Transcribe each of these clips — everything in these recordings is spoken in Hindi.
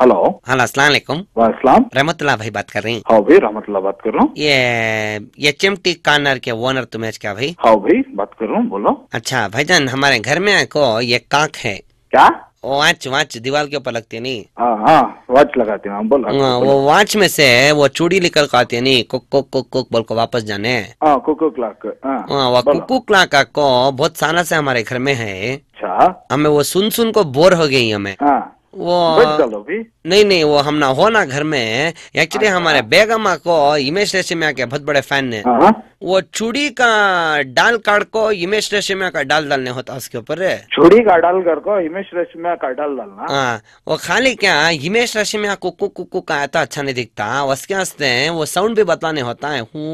हेलो हेलो अस्सलाम वालेकुम रहमतुल्ला भाई बात कर रही हैं हाँ भाई रहमतुल्ला बात कर रहा हूँ ये एच एम टी कार्नर के ओनर तुम्हें क्या भाई हाँ भाई बात कर रहा हूँ बोलो अच्छा भाई जान हमारे घर में को ये काक है क्या वो वाच वाच दीवार के ऊपर लगती है नी वाच वॉच लगाते हैं बोल वो वाच में से वो चूड़ी निकल कर आती है नी कुक कुक कुक कुक बोल को वापस जाने हाँ कुकू क्लाक हाँ, हाँ वो कुकू क्लाक को बहुत सारा से हमारे घर में है अच्छा हमें वो सुन सुन को बोर हो गई हमें आ, हाँ। वो नहीं नहीं वो हम ना हो ना घर में एक्चुअली अच्छा। हमारे बेगमा को इमेश रेशमिया के बहुत बड़े फैन ने हाँ। वो चूड़ी का डाल काट को इमेश रेशमिया का डाल डालने होता उसके ऊपर चूड़ी का डाल कर को हिमेश रेशमिया का डाल डालना हाँ वो खाली क्या हिमेश रेशमिया कुकू कुकू का आता अच्छा नहीं दिखता उसके हंसते वो साउंड भी बतलाने होता है हूँ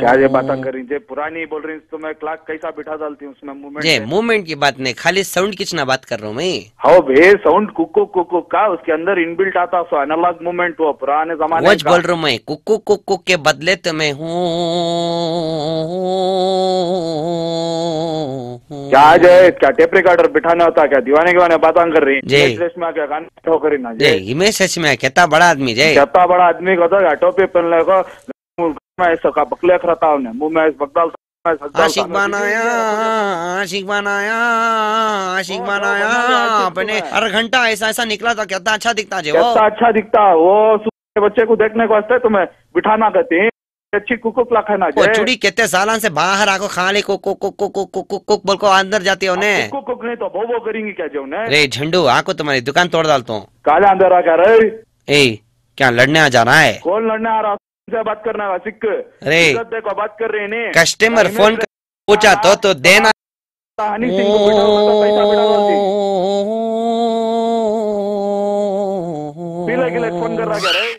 क्या ये बात कर रही है पुरानी बोल रही तो मैं क्लाक कैसा बिठा डालती हूँ उसमें मूवमेंट मूवमेंट की बात नहीं खाली साउंड किचना बात कर रहा हूँ मैं हाउ भे साउंड कुको कुको का उसके अंदर इनबिल्ट आता सो एनालॉग मूवमेंट वो पुराने जमाने में बोल रहा हूँ मैं कुको कुको के बदले तो मैं हूँ क्या जय क्या टेप रिकॉर्डर बिठाना होता क्या दीवाने के बात कर रही है हिमेश कहता बड़ा आदमी जय कहता बड़ा आदमी कहता टोपी पहन लेको आशिक बनाया आशिक बनाया आशिक बनाया अपने तो हर घंटा ऐसा ऐसा निकला था कितना अच्छा दिखता जी अच्छा दिखता वो बच्चे को देखने को वास्ते तुम्हें बिठाना कहते हैं अच्छी कुकुक लखना खाना चुड़ी कितने साल से बाहर आको खाली कुक कुक कुक कुक कुक कुक कुक बोल को अंदर जाते हो ने कुक कुक नहीं तो बो करेंगे क्या जो ने रे झंडू आको तुम्हारी दुकान तोड़ डालता हूँ काले अंदर आ रे ए क्या लड़ने आ जा रहा है कौन लड़ने आ रहा से बात करना वासिक अरे देखो बात कर रहे ने कस्टमर फोन पूछा तो तो देना हनी सिंह को पैसा फोन कर रहा